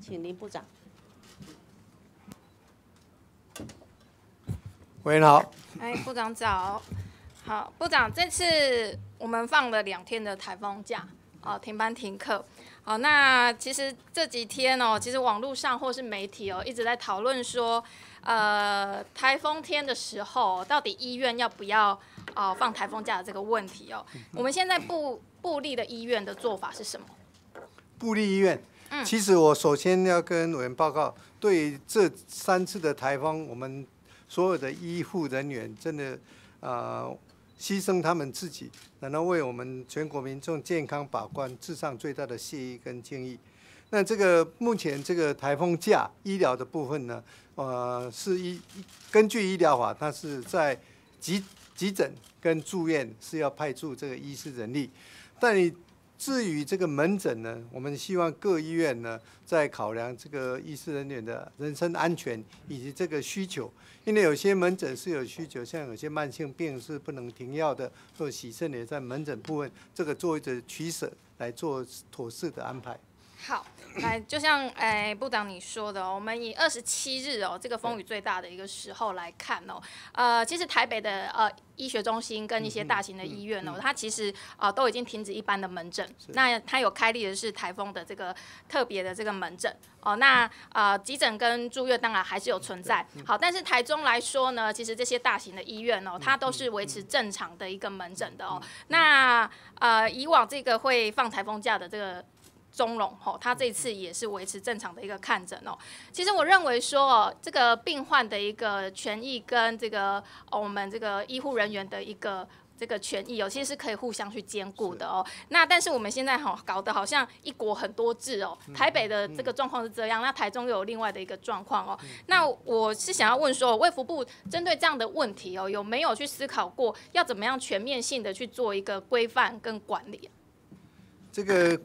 请林部长。喂，你好。哎，部长早。好，部长，这次我们放了两天的台风假，哦，停班停课。好，那其实这几天哦，其实网络上或是媒体哦，一直在讨论说，呃，台风天的时候，到底医院要不要哦放台风假的这个问题哦。我们现在布布立的医院的做法是什么？布立医院。其实我首先要跟委员报告，对这三次的台风，我们所有的医护人员真的啊牺牲他们自己，然后为我们全国民众健康把关，致上最大的谢意跟敬意。那这个目前这个台风假医疗的部分呢，呃，是医根据医疗法，它是在急急诊跟住院是要派驻这个医师人力，但你。至于这个门诊呢，我们希望各医院呢，在考量这个医师人员的人身安全以及这个需求，因为有些门诊是有需求，像有些慢性病是不能停药的，或洗肾也在门诊部分，这个做个取舍来做妥适的安排。好。来，就像哎，部长你说的哦，我们以二十七日哦，这个风雨最大的一个时候来看哦，呃，其实台北的呃医学中心跟一些大型的医院哦，它其实啊都已经停止一般的门诊，那它有开立的是台风的这个特别的这个门诊哦，那啊急诊跟住院当然还是有存在，好，但是台中来说呢，其实这些大型的医院哦，它都是维持正常的一个门诊的哦，那呃以往这个会放台风假的这个。中荣吼，他这次也是维持正常的一个看诊哦。其实我认为说哦，这个病患的一个权益跟这个我们这个医护人员的一个这个权益，有些是可以互相去兼顾的哦。那但是我们现在哈搞得好像一国很多制哦，台北的这个状况是这样，那台中又有另外的一个状况哦。那我是想要问说，卫福部针对这样的问题哦，有没有去思考过要怎么样全面性的去做一个规范跟管理？这个。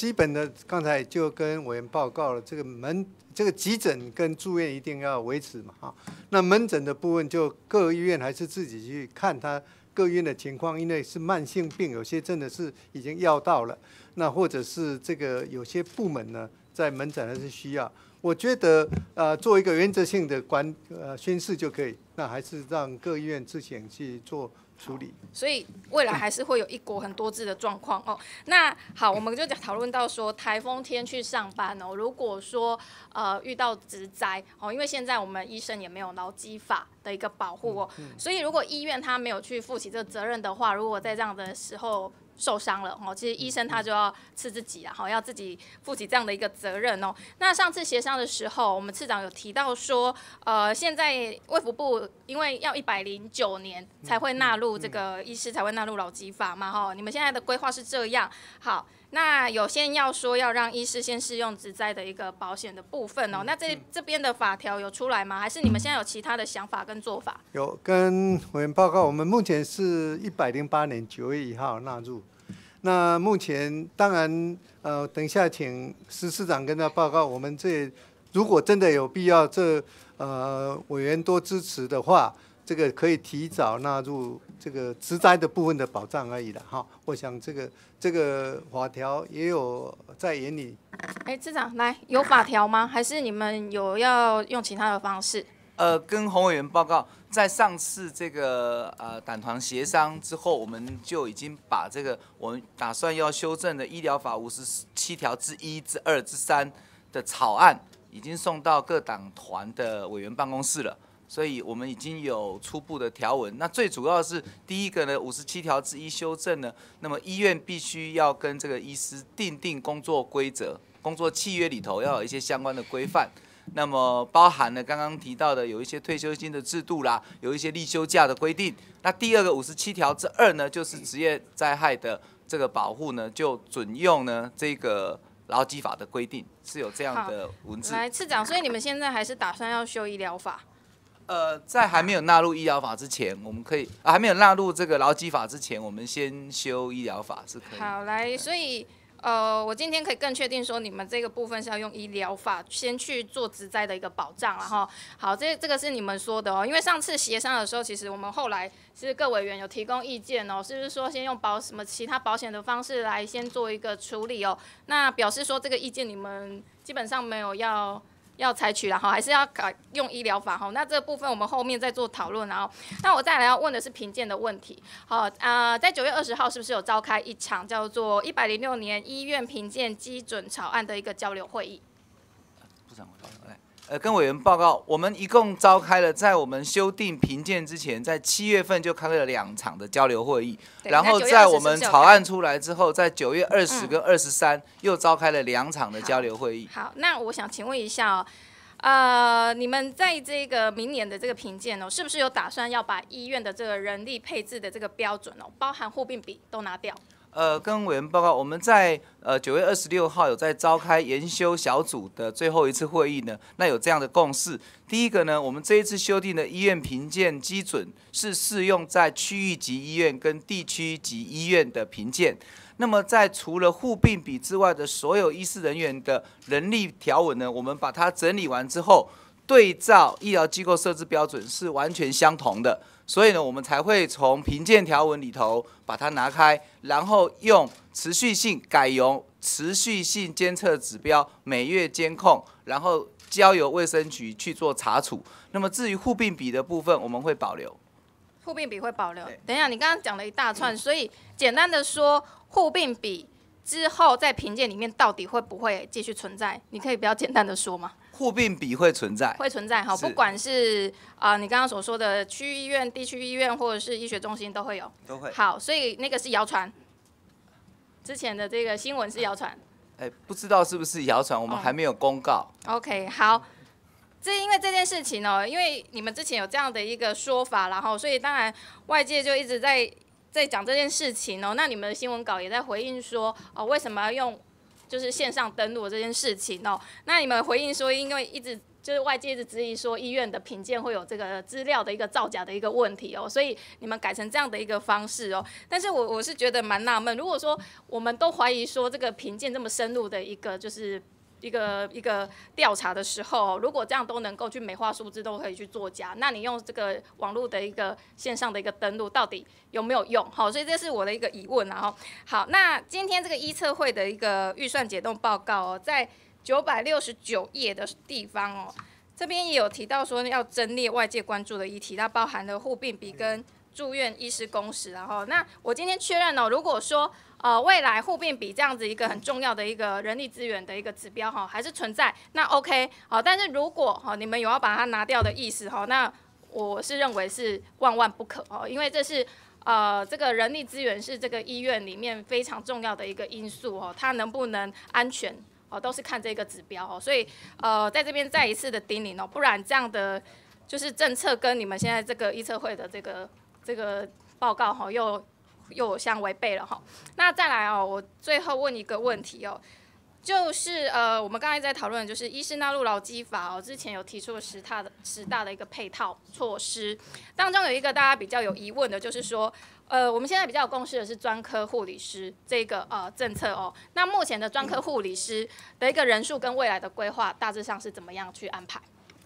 基本的，刚才就跟委员报告了，这个门，这个急诊跟住院一定要维持嘛，哈。那门诊的部分，就各医院还是自己去看他各医院的情况，因为是慢性病，有些真的是已经要到了，那或者是这个有些部门呢，在门诊还是需要。我觉得，呃，做一个原则性的管，呃，宣誓就可以。那还是让各医院自行去做。处理，所以未来还是会有一国很多治的状况哦。那好，我们就讲讨论到说台风天去上班哦，如果说呃遇到职灾哦，因为现在我们医生也没有劳基法。的一个保护哦，所以如果医院他没有去负起这个责任的话，如果在这样的时候受伤了哦，其实医生他就要吃自己然好要自己负起这样的一个责任哦。那上次协商的时候，我们市长有提到说，呃，现在卫福部因为要一百零九年才会纳入这个医师才会纳入老基法嘛哈，你们现在的规划是这样，好。那有先要说要让医师先试用旨在的一个保险的部分哦，那这这边的法条有出来吗？还是你们现在有其他的想法跟做法？有跟委员报告，我们目前是一百零八年九月一号纳入。那目前当然，呃，等一下请施市长跟他报告，我们这如果真的有必要，这呃委员多支持的话，这个可以提早纳入。这个直栽的部分的保障而已的哈，我想这个这个法条也有在眼里。哎，市长来有法条吗？还是你们有要用其他的方式？呃，跟洪委员报告，在上次这个呃党团协商之后，我们就已经把这个我们打算要修正的医疗法五十七条之一、之二、之三的草案，已经送到各党团的委员办公室了。所以我们已经有初步的条文。那最主要是第一个呢，五十七条之一修正呢，那么医院必须要跟这个医师订定工作规则、工作契约里头要有一些相关的规范。那么包含了刚刚提到的有一些退休金的制度啦，有一些例休假的规定。那第二个五十七条之二呢，就是职业灾害的这个保护呢，就准用呢这个劳基法的规定，是有这样的文字。来，次长，所以你们现在还是打算要修医疗法？呃，在还没有纳入医疗法之前，我们可以啊，还没有纳入这个劳基法之前，我们先修医疗法是可以。好来，所以呃，我今天可以更确定说，你们这个部分是要用医疗法先去做职灾的一个保障，然后好，这这个是你们说的哦。因为上次协商的时候，其实我们后来其实各委员有提供意见哦，是不是说先用保什么其他保险的方式来先做一个处理哦？那表示说这个意见你们基本上没有要。要采取了哈，还是要改用医疗法哈？那这部分我们后面再做讨论。然后，那我再来要问的是评鉴的问题。好啊，在九月二十号是不是有召开一场叫做《一百零六年医院评鉴基准草案》的一个交流会议？部长，我来。呃，跟委员报告，我们一共召开了，在我们修订评鉴之前，在七月份就开了两场的交流会议，然后在我们草案出来之后，在九月二十跟二十三又召开了两场的交流会议。好，那我想请问一下哦，呃，你们在这个明年的这个评鉴哦，是不是有打算要把医院的这个人力配置的这个标准哦，包含护病比都拿掉？呃，跟委员报告，我们在呃九月二十六号有在召开研修小组的最后一次会议呢。那有这样的共识，第一个呢，我们这一次修订的医院评鉴基准是适用在区域级医院跟地区级医院的评鉴。那么在除了护病比之外的所有医师人员的人力条文呢，我们把它整理完之后，对照医疗机构设置标准是完全相同的。所以呢，我们才会从评鉴条文里头把它拿开，然后用持续性改容、持续性监测指标每月监控，然后交由卫生局去做查处。那么至于护病比的部分，我们会保留。护病比会保留。等一下，你刚刚讲了一大串，所以简单的说，护病比。之后在评鉴里面到底会不会继续存在？你可以比较简单的说吗？互并比会存在，会存在哈，不管是啊你刚刚所说的区医院、地区医院或者是医学中心都会有，都会。好，所以那个是谣传，之前的这个新闻是谣传。哎，不知道是不是谣传，我们还没有公告。OK，好。这因为这件事情呢，因为你们之前有这样的一个说法然后所以当然外界就一直在。在讲这件事情哦，那你们的新闻稿也在回应说，哦，为什么要用就是线上登录这件事情哦？那你们回应说，因为一直就是外界一直质疑说医院的评鉴会有这个资料的一个造假的一个问题哦，所以你们改成这样的一个方式哦。但是我我是觉得蛮纳闷，如果说我们都怀疑说这个评鉴这么深入的一个就是。一个一个调查的时候，如果这样都能够去美化数字，都可以去作假，那你用这个网络的一个线上的一个登录，到底有没有用？好，所以这是我的一个疑问。然后，好，那今天这个一测会的一个预算解冻报告哦，在九百六十九页的地方哦，这边也有提到说要甄列外界关注的议题，它包含了互变比跟。住院医师公时，然后那我今天确认哦，如果说呃未来护病比这样子一个很重要的一个人力资源的一个指标哈，还是存在，那 OK 好，但是如果哈你们有要把它拿掉的意思哈，那我是认为是万万不可哦，因为这是呃这个人力资源是这个医院里面非常重要的一个因素哦，它能不能安全哦，都是看这个指标哦，所以呃在这边再一次的叮咛哦，不然这样的就是政策跟你们现在这个医测会的这个。这个报告哈又又相违背了哈，那再来哦，我最后问一个问题哦，就是呃，我们刚才在讨论，就是医师纳入劳基法哦，之前有提出了十大的十大的一个配套措施，当中有一个大家比较有疑问的，就是说呃，我们现在比较有共识的是专科护理师这个呃政策哦，那目前的专科护理师的一个人数跟未来的规划大致上是怎么样去安排？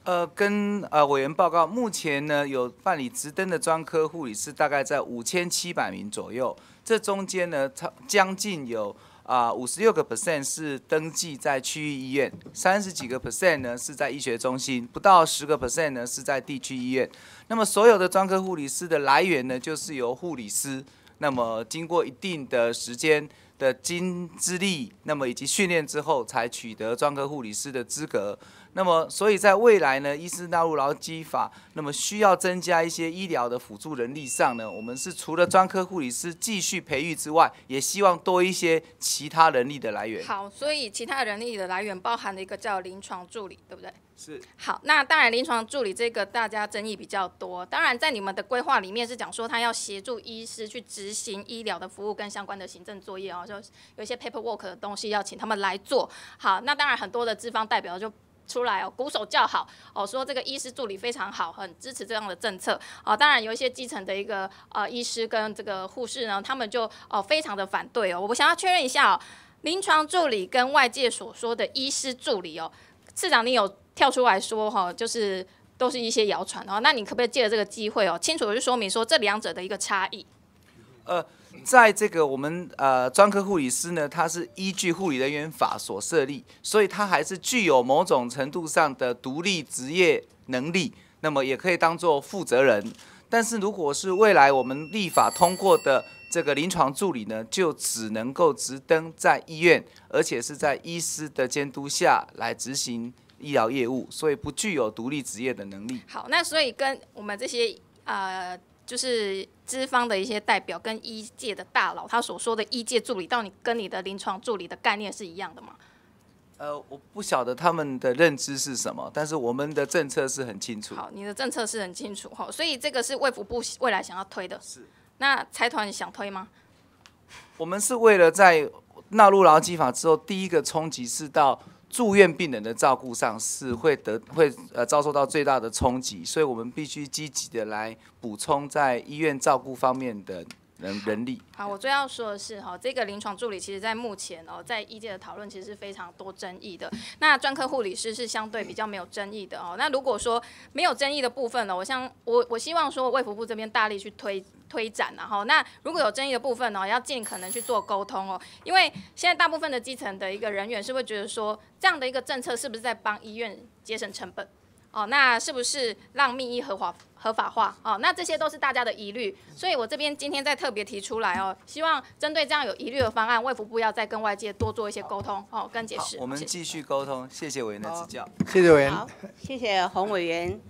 呃，跟呃委员报告，目前呢有办理直登的专科护理师大概在五千七百名左右。这中间呢，差将近有啊五十六个 percent 是登记在区域医院，三十几个 percent 呢是在医学中心，不到十个 percent 呢是在地区医院。那么所有的专科护理师的来源呢，就是由护理师，那么经过一定的时间的经资历，那么以及训练之后，才取得专科护理师的资格。那么，所以在未来呢，医师纳入劳基法，那么需要增加一些医疗的辅助人力上呢，我们是除了专科护理师继续培育之外，也希望多一些其他人力的来源。好，所以其他人力的来源包含了一个叫临床助理，对不对？是。好，那当然，临床助理这个大家争议比较多。当然，在你们的规划里面是讲说，他要协助医师去执行医疗的服务跟相关的行政作业哦，就有一些 paperwork 的东西要请他们来做。好，那当然，很多的资方代表就。出来哦，鼓手叫好哦，说这个医师助理非常好，很支持这样的政策啊。当然有一些基层的一个呃医师跟这个护士呢，他们就哦非常的反对哦。我想要确认一下哦，临床助理跟外界所说的医师助理哦，市长你有跳出来说哈，就是都是一些谣传哦。那你可不可以借着这个机会哦，清楚的去说明说这两者的一个差异？呃。在这个我们呃专科护理师呢，他是依据护理人员法所设立，所以他还是具有某种程度上的独立职业能力，那么也可以当做负责人。但是如果是未来我们立法通过的这个临床助理呢，就只能够直登在医院，而且是在医师的监督下来执行医疗业务，所以不具有独立职业的能力。好，那所以跟我们这些呃。就是资方的一些代表跟一届的大佬，他所说的“一届助理”到你跟你的临床助理的概念是一样的吗？呃，我不晓得他们的认知是什么，但是我们的政策是很清楚。好，你的政策是很清楚哈，所以这个是卫福部未来想要推的。是，那财团想推吗？我们是为了在纳入劳基法之后，第一个冲击是到。住院病人的照顾上是会得会呃遭受到最大的冲击，所以我们必须积极的来补充在医院照顾方面的人人力。好，我最要说的是哈，这个临床助理其实，在目前哦，在医界的讨论其实是非常多争议的。那专科护理师是相对比较没有争议的哦。那如果说没有争议的部分呢，我像我我希望说卫福部这边大力去推。推展，然后那如果有争议的部分呢，要尽可能去做沟通哦，因为现在大部分的基层的一个人员是会觉得说，这样的一个政策是不是在帮医院节省成本？哦，那是不是让密医合法合法化？哦，那这些都是大家的疑虑，所以我这边今天再特别提出来哦，希望针对这样有疑虑的方案，卫福部要再跟外界多做一些沟通哦，跟解释。我们继续沟通，谢谢委员的指教，谢谢委员，谢谢洪委员。